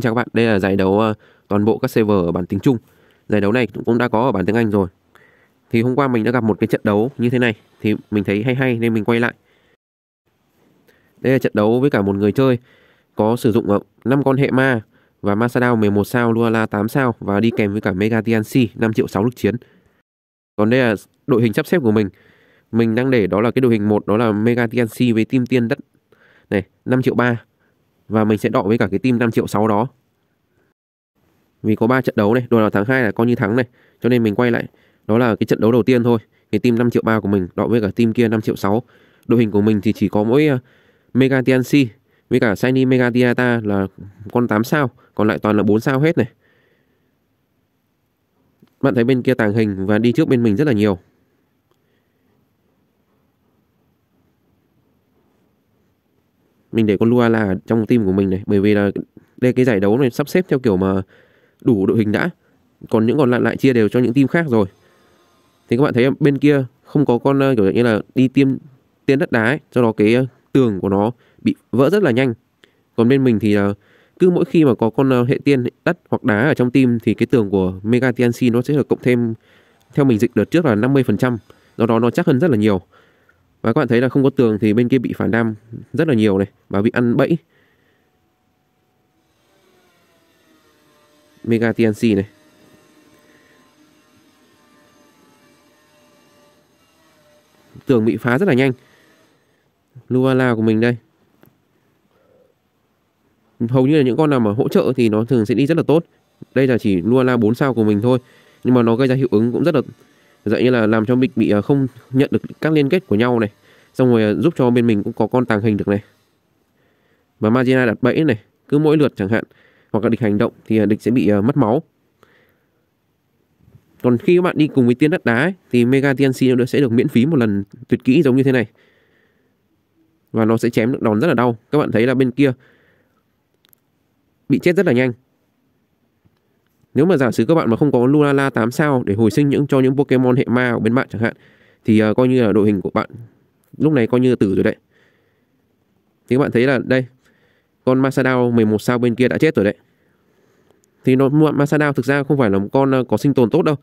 Chào các bạn, đây là giải đấu ờ, toàn bộ các server ở bản tiếng Trung. Giải đấu này cũng đã có ở bản tiếng Anh rồi. Thì hôm qua mình đã gặp một cái trận đấu như thế này thì mình thấy hay hay nên mình quay lại. Đây là trận đấu với cả một người chơi có sử dụng 5 ờ, con hệ ma và Masadao 11 sao, Luala 8 sao và đi kèm với cả Mega TNC 5 triệu 6 lực chiến. Còn đây là đội hình sắp xếp của mình. Mình đang để đó là cái đội hình một đó là Mega TNC với Team Tiên đất này 5 triệu 3 và mình sẽ đọ với cả cái team 5 triệu 6 đó vì có 3 trận đấu này đùa nào thắng hai là coi như thắng này cho nên mình quay lại đó là cái trận đấu đầu tiên thôi cái team 5 triệu 3 của mình đọ với cả team kia 5 triệu 6 đội hình của mình thì chỉ có mỗi uh, Mega TNC với cả Shiny Mega Tiata là con 8 sao còn lại toàn là 4 sao hết này bạn thấy bên kia tàng hình và đi trước bên mình rất là nhiều mình để con Lua là trong team của mình này bởi vì là đây cái giải đấu này sắp xếp theo kiểu mà đủ đội hình đã còn những còn lại lại chia đều cho những team khác rồi thì các bạn thấy bên kia không có con kiểu như là đi tiêm tiên đất đá ấy, do đó cái ờ, tường của nó bị vỡ rất là nhanh còn bên mình thì ờ, cứ mỗi khi mà có con ờ, hệ tiên đất hoặc đá ở trong team thì cái tường của Mega TNC nó sẽ được cộng thêm theo mình dịch đợt trước là 50% do đó nó chắc hơn rất là nhiều và các bạn thấy là không có tường thì bên kia bị phản đam rất là nhiều này và bị ăn bẫy Mega TNC này Tường bị phá rất là nhanh Luala của mình đây Hầu như là những con nào mà hỗ trợ thì nó thường sẽ đi rất là tốt Đây là chỉ Luala 4 sao của mình thôi Nhưng mà nó gây ra hiệu ứng cũng rất là dạy như là làm cho mình bị à, không nhận được các liên kết của nhau này xong rồi à, giúp cho bên mình cũng có con tàng hình được này và Magina đặt bẫy này cứ mỗi lượt chẳng hạn hoặc là địch hành động thì à, địch sẽ bị mất máu còn khi các bạn đi cùng với tiên đất đá ấy, thì Mega TNC sẽ được miễn phí một lần tuyệt kỹ giống như thế này và nó sẽ chém được đòn rất là đau các bạn thấy là bên kia bị chết rất là nhanh nếu mà giả sử các bạn mà không có Lulala 8 sao để hồi sinh những cho những Pokemon hệ ma ở bên bạn chẳng hạn thì uh, coi như là đội hình của bạn lúc này coi như là tử rồi đấy thì các bạn thấy là đây con Masadao 11 sao bên kia đã chết rồi đấy thì nó Masadao thực ra không phải là một con ờ, có sinh tồn tốt đâu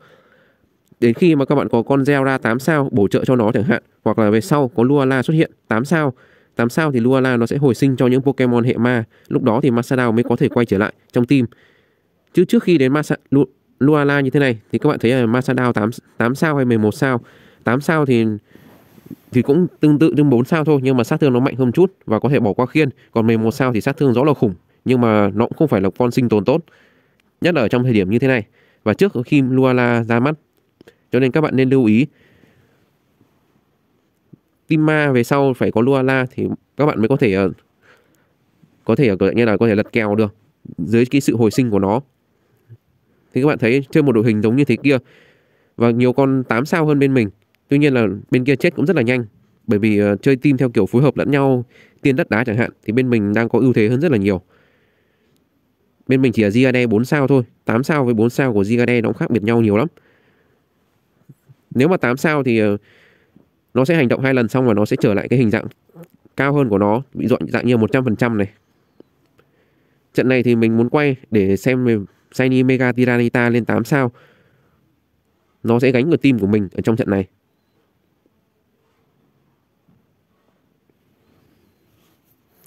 đến khi mà các bạn có con Zera 8 sao bổ trợ cho nó chẳng hạn hoặc là về sau có Lulala xuất hiện 8 sao 8 sao thì Lulala nó sẽ hồi sinh cho những Pokemon hệ ma lúc đó thì Masadao mới có thể quay trở lại trong team chứ trước khi đến Masa, Lu, Luala như thế này thì các bạn thấy là Masada 8 8 sao hay 11 sao 8 sao thì thì cũng tương tự như 4 sao thôi nhưng mà sát thương nó mạnh hơn chút và có thể bỏ qua khiên còn 11 sao thì sát thương rõ là khủng nhưng mà nó cũng không phải là con sinh tồn tốt nhất là ở trong thời điểm như thế này và trước khi Luala ra mắt cho nên các bạn nên lưu ý Ma về sau phải có Luala thì các bạn mới có thể ờ, có thể ở như là có thể lật kèo được dưới cái sự hồi sinh của nó thì các bạn thấy chơi một đội hình giống như thế kia và nhiều con 8 sao hơn bên mình tuy nhiên là bên kia chết cũng rất là nhanh bởi vì uh, chơi team theo kiểu phối hợp lẫn nhau tiên đất đá chẳng hạn thì bên mình đang có ưu thế hơn rất là nhiều bên mình chỉ là Ziyade 4 sao thôi 8 sao với 4 sao của Ziyade nó cũng khác biệt nhau nhiều lắm nếu mà 8 sao thì uh, nó sẽ hành động hai lần xong và nó sẽ trở lại cái hình dạng cao hơn của nó bị dọn dạng như 100% này trận này thì mình muốn quay để xem Shiny Mega Tyranita lên 8 sao nó sẽ gánh vào team của mình ở trong trận này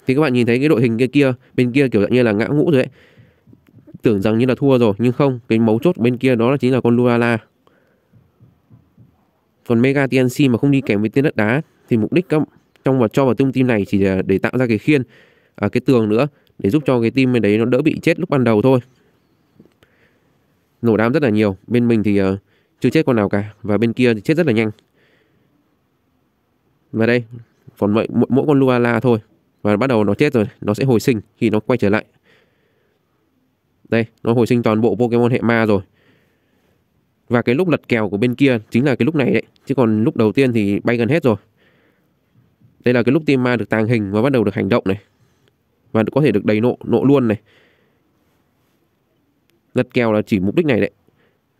thì các bạn nhìn thấy cái đội hình kia kia bên kia kiểu dạng như là ngã ngũ rồi ấy tưởng rằng như là thua rồi nhưng không cái mấu chốt bên kia đó là chính là con Luala còn Mega TNC mà không đi kèm với tên đất đá thì mục đích các, trong và cho vào tung team này chỉ là để tạo ra cái khiên à, cái tường nữa để giúp cho cái team bên đấy nó đỡ bị chết lúc ban đầu thôi nổ đám rất là nhiều bên mình thì uh, chưa chết con nào cả và bên kia thì chết rất là nhanh và đây còn mỗi, mỗi con Luala thôi và bắt đầu nó chết rồi nó sẽ hồi sinh khi nó quay trở lại đây nó hồi sinh toàn bộ Pokemon hệ ma rồi và cái lúc lật kèo của bên kia chính là cái lúc này đấy chứ còn lúc đầu tiên thì bay gần hết rồi đây là cái lúc team ma được tàng hình và bắt đầu được hành động này và có thể được đầy nộ nộ luôn này rất kèo là chỉ mục đích này đấy.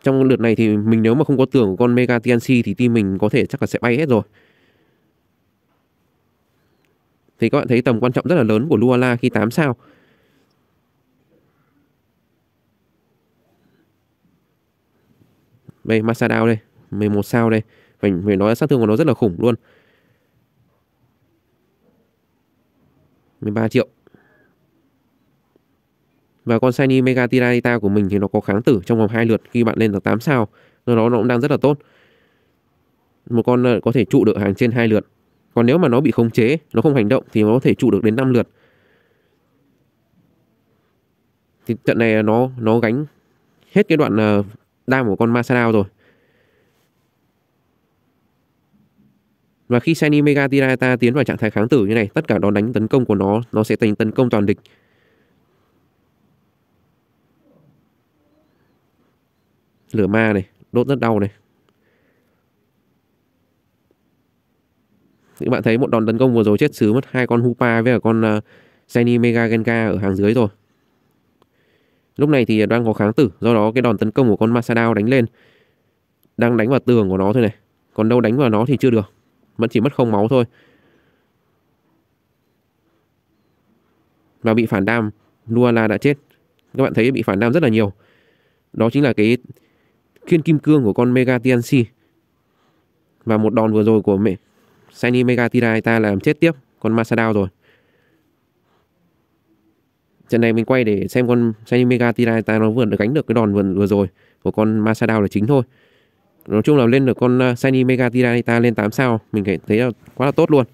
Trong lượt này thì mình nếu mà không có tưởng của con Mega TNC thì team mình có thể chắc là sẽ bay hết rồi. Thì các bạn thấy tầm quan trọng rất là lớn của Luala khi 8 sao. Đây, Masadao đây, 11 sao đây. Mình phải nói là sát thương của nó rất là khủng luôn. 13 triệu và con Shiny Mega Tiralita của mình thì nó có kháng tử trong vòng hai lượt khi bạn lên được 8 sao do đó nó cũng đang rất là tốt một con ờ, có thể trụ được hàng trên hai lượt còn nếu mà nó bị khống chế nó không hành động thì nó có thể trụ được đến 5 lượt thì trận này nó nó gánh hết cái đoạn ờ, đam của con Masarao rồi và khi Shiny Mega Tirata tiến vào trạng thái kháng tử như này tất cả đòn đánh tấn công của nó nó sẽ thành tấn công toàn địch lửa ma này đốt rất đau này các bạn thấy một đòn tấn công vừa rồi chết xứ mất hai con Hupa với cả con uh, à, Zeni Mega Genka ở hàng dưới rồi lúc này thì đang có kháng tử do đó cái đòn tấn công của con Masadao đánh lên đang đánh vào tường của nó thôi này còn đâu đánh vào nó thì chưa được vẫn chỉ mất không máu thôi và bị phản đam Luala đã chết các bạn thấy bị phản đam rất là nhiều đó chính là cái khiên kim cương của con Mega TNC. Và một đòn vừa rồi của mẹ Shiny Mega Tiraita làm chết tiếp con Masadao rồi. Trận này mình quay để xem con Shiny Mega Tiraita nó vừa được gánh được cái đòn vừa, vừa rồi của con Masadao là chính thôi. Nói chung là lên được con uh, Shiny Mega Tiraita lên 8 sao, mình thấy là quá là tốt luôn.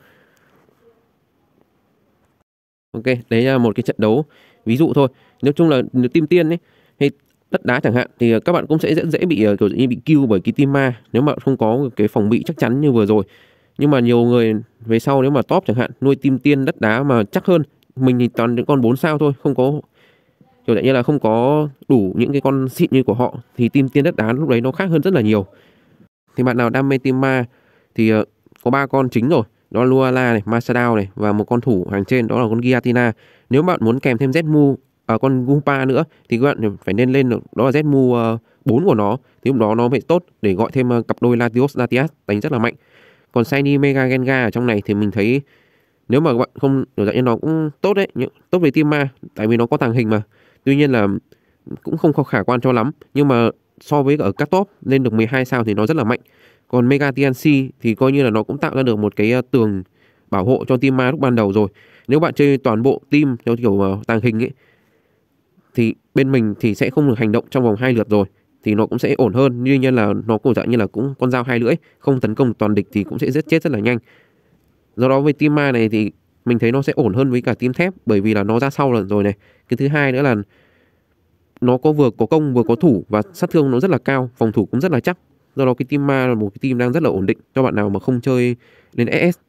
Ok, đấy là một cái trận đấu ví dụ thôi. Nói chung là nếu team tiên ấy, thì đất đá chẳng hạn thì ờ, các bạn cũng sẽ dễ dễ bị ờ, kiểu như bị kêu bởi cái tim ma nếu mà không có cái phòng bị chắc chắn như vừa rồi nhưng mà nhiều người về sau nếu mà top chẳng hạn nuôi tim tiên đất đá mà chắc hơn mình thì toàn những con 4 sao thôi không có kiểu dạng như là không có đủ những cái con xịn như của họ thì tim tiên đất đá lúc đấy nó khác hơn rất là nhiều thì bạn nào đam mê tim ma thì ờ, có ba con chính rồi đó là Luala này, Masadao này và một con thủ hàng trên đó là con Giatina. Nếu bạn muốn kèm thêm Zmu à, con Gupa nữa thì các bạn phải nên lên đó là Zmu uh, 4 của nó thì lúc đó nó phải tốt để gọi thêm ờ, cặp đôi Latios Latias đánh rất là mạnh còn Shiny Mega Gengar ở trong này thì mình thấy nếu mà các bạn không đổi dạng nhân nó cũng tốt đấy nhưng tốt về team ma tại vì nó có tàng hình mà tuy nhiên là cũng không khả quan cho lắm nhưng mà so với ở các top lên được 12 sao thì nó rất là mạnh còn Mega TNC thì coi như là nó cũng tạo ra được một cái ờ, tường bảo hộ cho team ma lúc ban đầu rồi nếu bạn chơi toàn bộ team theo kiểu ờ, tàng hình ấy thì bên mình thì sẽ không được hành động trong vòng hai lượt rồi thì nó cũng sẽ ổn hơn tuy nhiên là nó cũng dạng như là cũng con dao hai lưỡi không tấn công toàn địch thì cũng sẽ giết chết rất là nhanh do đó với team ma này thì mình thấy nó sẽ ổn hơn với cả team thép bởi vì là nó ra sau lần rồi này cái thứ hai nữa là nó có vừa có công vừa có thủ và sát thương nó rất là cao phòng thủ cũng rất là chắc do đó cái team ma là một cái team đang rất là ổn định cho bạn nào mà không chơi lên es